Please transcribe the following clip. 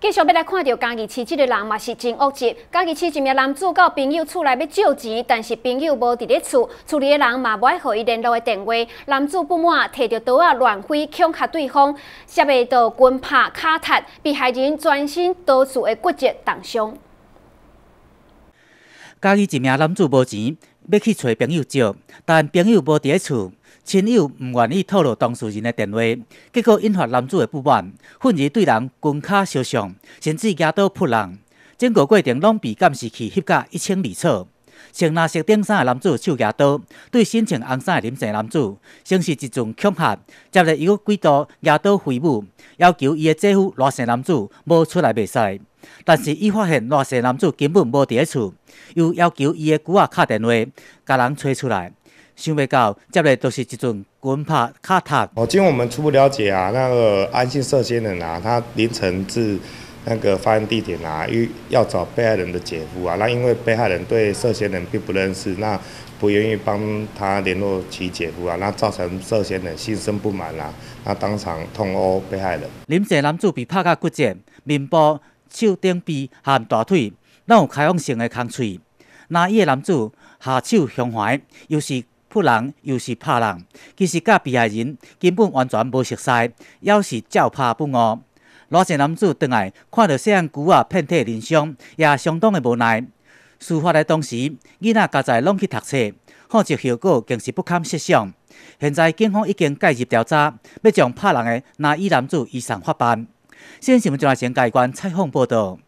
继续要来看到，家己欠即个人嘛是真恶质，家己欠一名男主到朋友厝内要借钱，但是朋友无伫咧厝，厝里的人嘛无爱互伊联络的电话。男主不满，摕着刀仔乱挥，恐吓对方，涉不到棍拍、脚踢，被害人全身多处的骨折、重伤。家己一名男主无钱。要去找朋友借，但朋友无伫诶厝，亲友毋愿意透露当事人的电话，结果引发男子诶不满，愤而对人拳脚相向，甚至举刀扑人。整个过程拢被监视器翕甲一清二楚。先拿色顶衫诶男子手举刀，对身穿红衫诶林姓男子先是一阵恐吓，接着又几刀举刀挥舞，要求伊诶姐夫罗姓男子无出来袂使。但是，伊发现赖姓男子根本无在迄厝，又要求伊的姑阿打电话，将人催出来。想未到，接来就是一种滚拍、卡塔。哦，经我们初步了解啊，那个安姓社先人啊，他凌晨至那个发现地点啊，欲要找被害人的姐夫啊。那因为被害人对涉嫌人并不认识，那不愿意帮他联络其姐夫啊，那造成涉嫌人心生不满啊，那当场痛殴被害人。赖姓男子被拍到骨折、面部。手、顶、臂、含大腿，拢有开放性的空喙。拿伊的男子下手、胸怀，又是扑人，又是拍人。其实，甲被害人根本完全无熟识，还是照拍不误。偌济男子倒来，看到涉案孤啊遍体鳞伤，也相当的无奈。事发的同时，囡仔家在拢去读册，看这后果更是不堪设想。现在，警方已经介入调查，要将拍人的拿伊男子移送法办。新闻中心记者关采访报道。